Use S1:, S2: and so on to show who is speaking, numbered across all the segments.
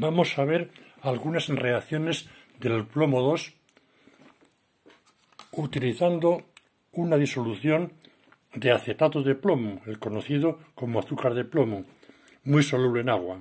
S1: vamos a ver algunas reacciones del plomo 2 utilizando una disolución de acetato de plomo, el conocido como azúcar de plomo, muy soluble en agua.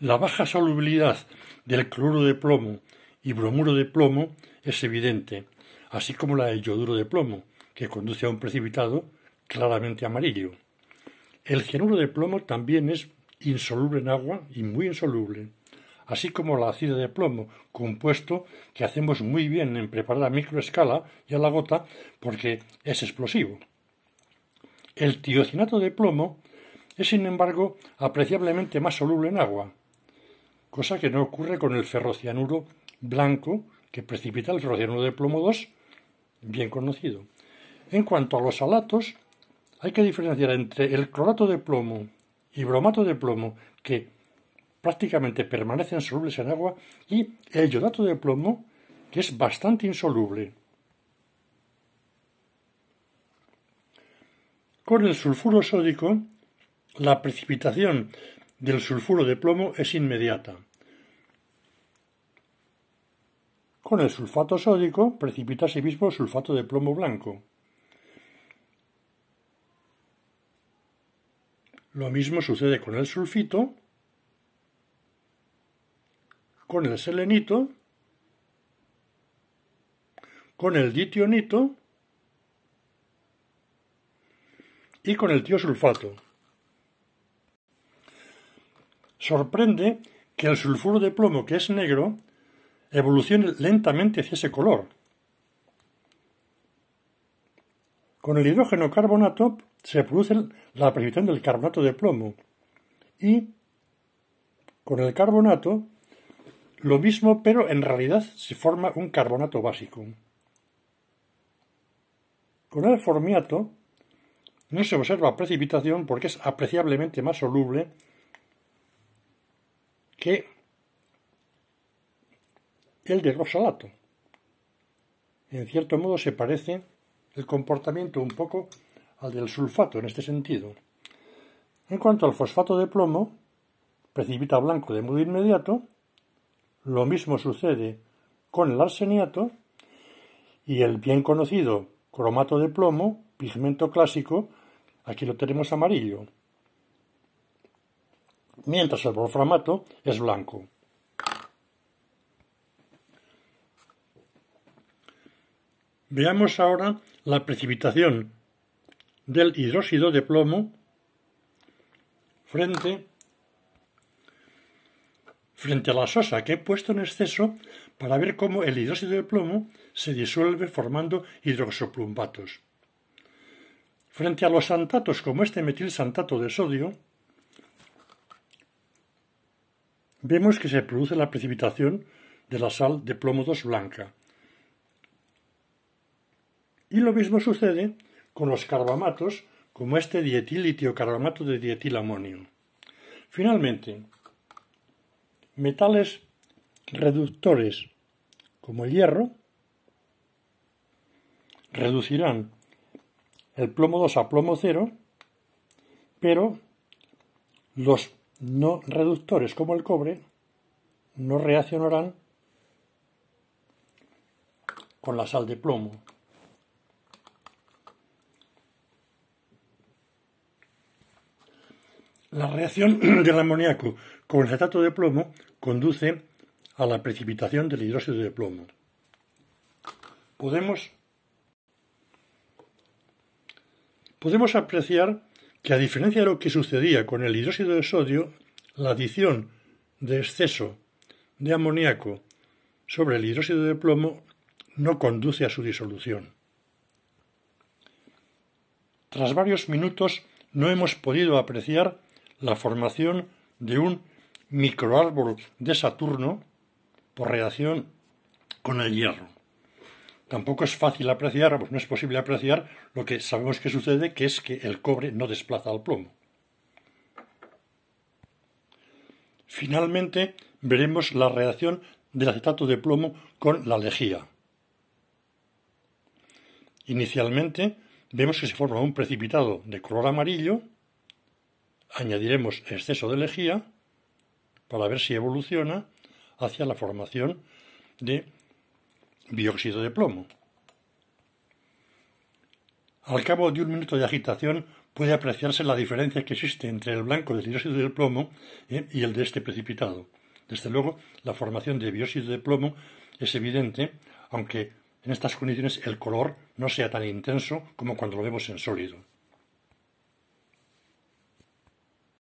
S1: La baja solubilidad del cloro de plomo y bromuro de plomo es evidente, así como la del yoduro de plomo, que conduce a un precipitado claramente amarillo. El cianuro de plomo también es insoluble en agua y muy insoluble, así como la ácido de plomo, compuesto que hacemos muy bien en preparar a microescala y a la gota porque es explosivo. El tiocinato de plomo es, sin embargo, apreciablemente más soluble en agua, cosa que no ocurre con el ferrocianuro blanco que precipita el ferrocianuro de plomo 2, bien conocido. En cuanto a los alatos, hay que diferenciar entre el clorato de plomo y bromato de plomo, que prácticamente permanecen solubles en agua, y el iodato de plomo, que es bastante insoluble. Con el sulfuro sódico, la precipitación del sulfuro de plomo es inmediata. Con el sulfato sódico precipita asimismo sulfato de plomo blanco. Lo mismo sucede con el sulfito, con el selenito, con el ditionito y con el tiosulfato. Sorprende que el sulfuro de plomo, que es negro, evolucione lentamente hacia ese color. Con el hidrógeno carbonato se produce la precipitación del carbonato de plomo y con el carbonato lo mismo, pero en realidad se forma un carbonato básico. Con el formiato no se observa precipitación porque es apreciablemente más soluble que el de Rosalato. En cierto modo se parece el comportamiento un poco al del sulfato en este sentido. En cuanto al fosfato de plomo, precipita blanco de modo inmediato, lo mismo sucede con el arseniato y el bien conocido cromato de plomo, pigmento clásico, aquí lo tenemos amarillo, mientras el wolframato es blanco. Veamos ahora la precipitación del hidróxido de plomo frente, frente a la sosa que he puesto en exceso para ver cómo el hidróxido de plomo se disuelve formando hidroxoplumbatos. Frente a los santatos como este metilsantato de sodio, vemos que se produce la precipitación de la sal de plomo 2 blanca. Y lo mismo sucede con los carbamatos, como este dietilitio carbamato de dietilamonio. Finalmente, metales reductores como el hierro reducirán el plomo 2 a plomo 0, pero los no reductores como el cobre no reaccionarán con la sal de plomo. La reacción del amoníaco con el acetato de plomo conduce a la precipitación del hidróxido de plomo. Podemos, podemos apreciar que a diferencia de lo que sucedía con el hidróxido de sodio, la adición de exceso de amoníaco sobre el hidróxido de plomo no conduce a su disolución. Tras varios minutos no hemos podido apreciar la formación de un microárbol de Saturno por reacción con el hierro. Tampoco es fácil apreciar, pues no es posible apreciar lo que sabemos que sucede, que es que el cobre no desplaza al plomo. Finalmente veremos la reacción del acetato de plomo con la lejía. Inicialmente vemos que se forma un precipitado de color amarillo añadiremos exceso de lejía para ver si evoluciona hacia la formación de dióxido de plomo. Al cabo de un minuto de agitación puede apreciarse la diferencia que existe entre el blanco del dióxido de plomo eh, y el de este precipitado. Desde luego, la formación de dióxido de plomo es evidente, aunque en estas condiciones el color no sea tan intenso como cuando lo vemos en sólido.